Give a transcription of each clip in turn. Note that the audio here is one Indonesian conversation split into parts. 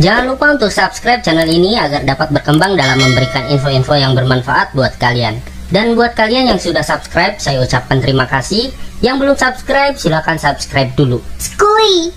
Jangan lupa untuk subscribe channel ini agar dapat berkembang dalam memberikan info-info yang bermanfaat buat kalian. Dan buat kalian yang sudah subscribe, saya ucapkan terima kasih. Yang belum subscribe, silahkan subscribe dulu. Skui!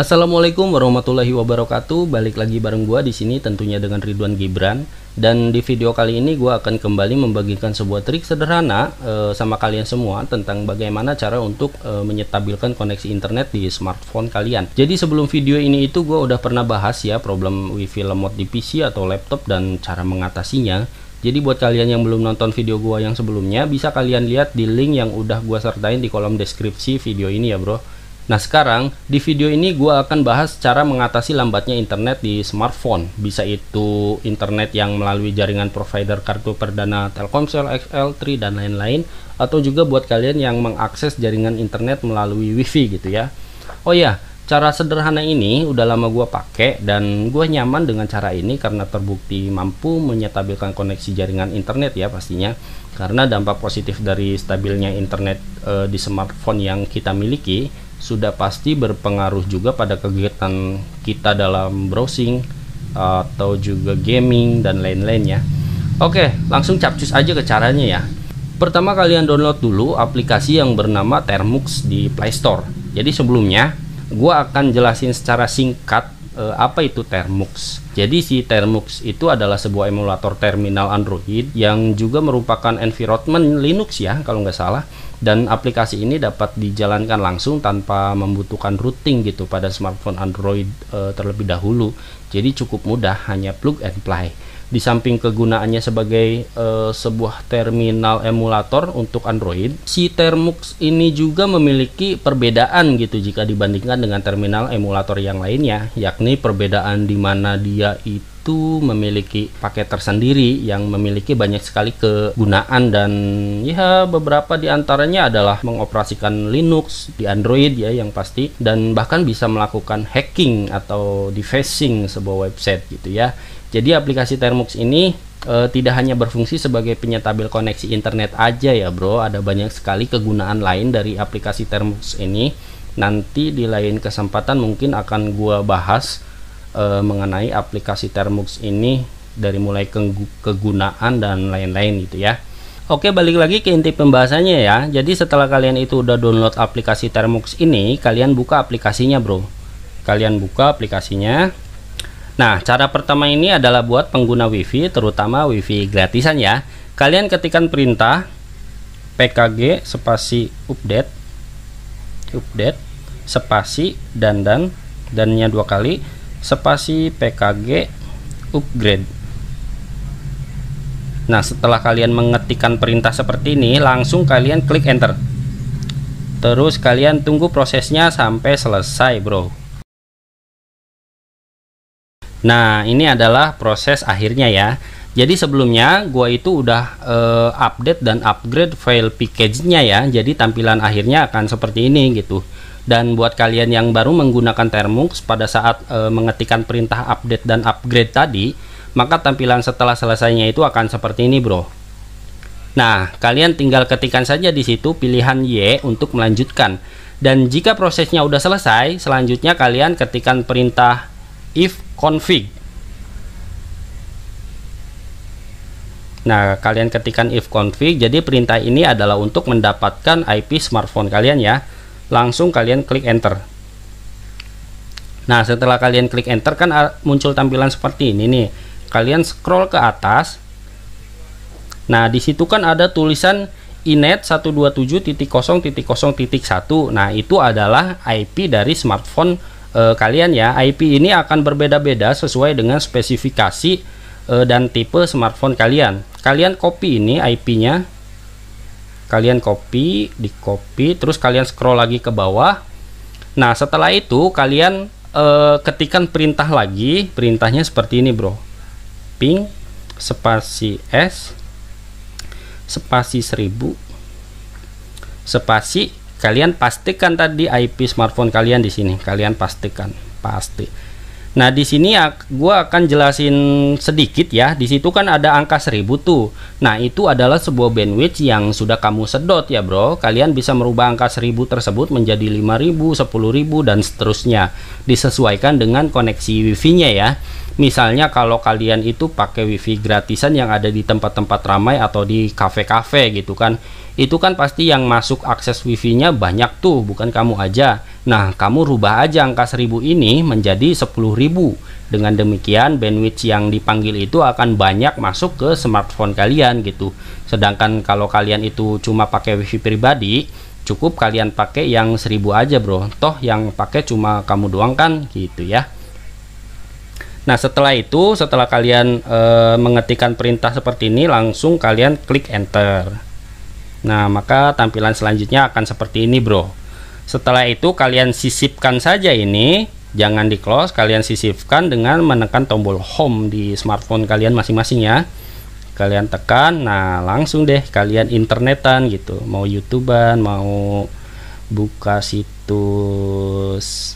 Assalamualaikum warahmatullahi wabarakatuh. Balik lagi bareng gua di sini tentunya dengan Ridwan Gibran dan di video kali ini gua akan kembali membagikan sebuah trik sederhana e, sama kalian semua tentang bagaimana cara untuk e, menyetabilkan koneksi internet di smartphone kalian. Jadi sebelum video ini itu gua udah pernah bahas ya problem wifi lemot di PC atau laptop dan cara mengatasinya. Jadi buat kalian yang belum nonton video gua yang sebelumnya bisa kalian lihat di link yang udah gua sertain di kolom deskripsi video ini ya, Bro. Nah sekarang di video ini gue akan bahas cara mengatasi lambatnya internet di smartphone. Bisa itu internet yang melalui jaringan provider kartu perdana Telkomsel, XL3 dan lain-lain, atau juga buat kalian yang mengakses jaringan internet melalui WiFi gitu ya. Oh ya, cara sederhana ini udah lama gue pakai dan gue nyaman dengan cara ini karena terbukti mampu menyetabilkan koneksi jaringan internet ya pastinya. Karena dampak positif dari stabilnya internet e, di smartphone yang kita miliki sudah pasti berpengaruh juga pada kegiatan kita dalam browsing atau juga gaming dan lain-lainnya. Oke, langsung capcus aja ke caranya ya. Pertama kalian download dulu aplikasi yang bernama Termux di Play Store. Jadi sebelumnya, gue akan jelasin secara singkat eh, apa itu Termux. Jadi si Termux itu adalah sebuah emulator terminal Android yang juga merupakan environment Linux ya kalau nggak salah dan aplikasi ini dapat dijalankan langsung tanpa membutuhkan routing gitu pada smartphone Android eh, terlebih dahulu. Jadi cukup mudah hanya plug and play di samping kegunaannya sebagai uh, sebuah terminal emulator untuk Android, si Termux ini juga memiliki perbedaan gitu jika dibandingkan dengan terminal emulator yang lainnya, yakni perbedaan di mana dia itu itu memiliki paket tersendiri yang memiliki banyak sekali kegunaan dan ya beberapa diantaranya adalah mengoperasikan Linux di Android ya yang pasti dan bahkan bisa melakukan hacking atau defacing sebuah website gitu ya jadi aplikasi Termux ini e, tidak hanya berfungsi sebagai penyetabel koneksi internet aja ya bro, ada banyak sekali kegunaan lain dari aplikasi Termux ini. Nanti di lain kesempatan mungkin akan gua bahas e, mengenai aplikasi Termux ini dari mulai kegunaan dan lain-lain gitu ya. Oke, balik lagi ke inti pembahasannya ya. Jadi setelah kalian itu udah download aplikasi Termux ini, kalian buka aplikasinya, Bro. Kalian buka aplikasinya, Nah, cara pertama ini adalah buat pengguna WiFi, terutama WiFi gratisan ya. Kalian ketikkan perintah pkg spasi update update spasi dan dan dannya dua kali spasi pkg upgrade. Nah, setelah kalian mengetikkan perintah seperti ini, langsung kalian klik enter. Terus kalian tunggu prosesnya sampai selesai, Bro. Nah, ini adalah proses akhirnya ya. Jadi sebelumnya gua itu udah uh, update dan upgrade file package-nya ya. Jadi tampilan akhirnya akan seperti ini gitu. Dan buat kalian yang baru menggunakan Termux pada saat uh, mengetikkan perintah update dan upgrade tadi, maka tampilan setelah selesainya itu akan seperti ini, Bro. Nah, kalian tinggal ketikan saja di situ pilihan Y untuk melanjutkan. Dan jika prosesnya udah selesai, selanjutnya kalian ketikan perintah if config Nah, kalian ketikkan if config. Jadi perintah ini adalah untuk mendapatkan IP smartphone kalian ya. Langsung kalian klik enter. Nah, setelah kalian klik enter kan ah, muncul tampilan seperti ini nih. Kalian scroll ke atas. Nah, disitu kan ada tulisan inet 127.0.0.1. Nah, itu adalah IP dari smartphone uh, kalian ya. IP ini akan berbeda-beda sesuai dengan spesifikasi uh, dan tipe smartphone kalian. Kalian copy ini IP-nya. Kalian copy, di copy, terus kalian scroll lagi ke bawah. Nah, setelah itu kalian uh, eh, ketikan perintah lagi. Perintahnya seperti ini, Bro. Ping spasi S spasi 1000 spasi Kalian pastikan tadi IP smartphone kalian di sini. Kalian pastikan, pasti. Nah, di sini gue akan jelasin sedikit ya. Di situ kan ada angka 1000 tuh. Nah, itu adalah sebuah bandwidth yang sudah kamu sedot ya, Bro. Kalian bisa merubah angka 1000 tersebut menjadi 5000, 10000 dan seterusnya disesuaikan dengan koneksi WiFi-nya ya misalnya kalau kalian itu pakai wifi gratisan yang ada di tempat-tempat ramai atau di kafe-kafe gitu kan itu kan pasti yang masuk akses wifi-nya banyak tuh bukan kamu aja nah kamu rubah aja angka 1000 ini menjadi 10.000 dengan demikian bandwidth yang dipanggil itu akan banyak masuk ke smartphone kalian gitu sedangkan kalau kalian itu cuma pakai wifi pribadi cukup kalian pakai yang 1000 aja bro toh yang pakai cuma kamu doang kan gitu ya Nah, setelah itu, setelah kalian e, mengetikkan perintah seperti ini, langsung kalian klik enter. Nah, maka tampilan selanjutnya akan seperti ini, bro. Setelah itu, kalian sisipkan saja ini, jangan di close, kalian sisipkan dengan menekan tombol home di smartphone kalian masing-masing ya. Kalian tekan, nah langsung deh kalian internetan gitu, mau youtuber, mau buka situs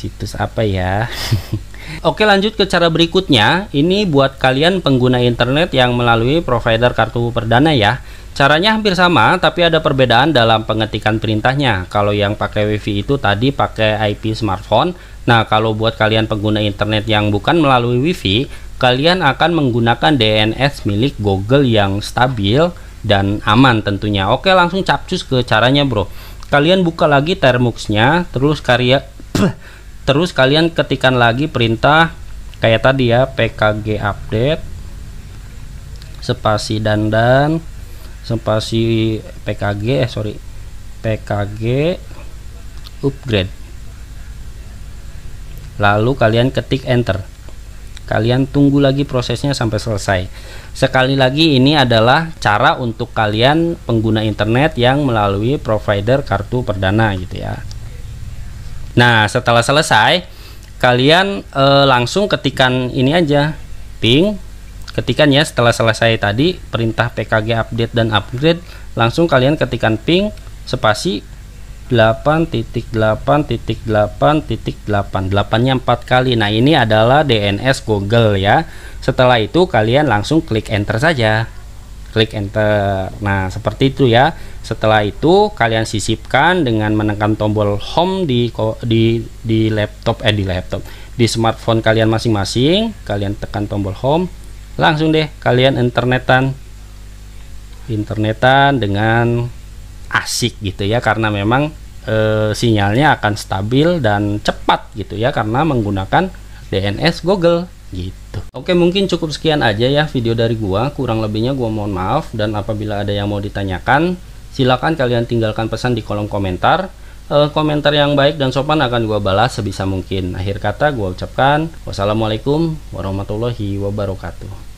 situs apa ya Oke lanjut ke cara berikutnya Ini buat kalian pengguna internet yang melalui provider kartu perdana ya Caranya hampir sama tapi ada perbedaan dalam pengetikan perintahnya Kalau yang pakai wifi itu tadi pakai IP smartphone Nah kalau buat kalian pengguna internet yang bukan melalui wifi Kalian akan menggunakan DNS milik Google yang stabil dan aman tentunya Oke langsung capcus ke caranya bro Kalian buka lagi Termuxnya terus karya terus kalian ketikan lagi perintah kayak tadi ya pkg update spasi dandan spasi pkg eh sorry pkg upgrade lalu kalian ketik enter kalian tunggu lagi prosesnya sampai selesai sekali lagi ini adalah cara untuk kalian pengguna internet yang melalui provider kartu perdana gitu ya Nah, setelah selesai, kalian e, langsung ketikan ini aja, ping. Ketikan ya setelah selesai tadi perintah PKG update dan upgrade, langsung kalian ketikan ping spasi 8.8.8.8 8-nya 4 kali. Nah, ini adalah DNS Google ya. Setelah itu kalian langsung klik enter saja klik enter nah seperti itu ya setelah itu kalian sisipkan dengan menekan tombol home di di di laptop eh di laptop di smartphone kalian masing-masing kalian tekan tombol home langsung deh kalian internetan internetan dengan asik gitu ya karena memang e, sinyalnya akan stabil dan cepat gitu ya karena menggunakan DNS Google gitu oke mungkin cukup sekian aja ya video dari gua kurang lebihnya gua mohon maaf dan apabila ada yang mau ditanyakan silakan kalian tinggalkan pesan di kolom komentar e, komentar yang baik dan sopan akan gua balas sebisa mungkin akhir kata gua ucapkan wassalamualaikum warahmatullahi wabarakatuh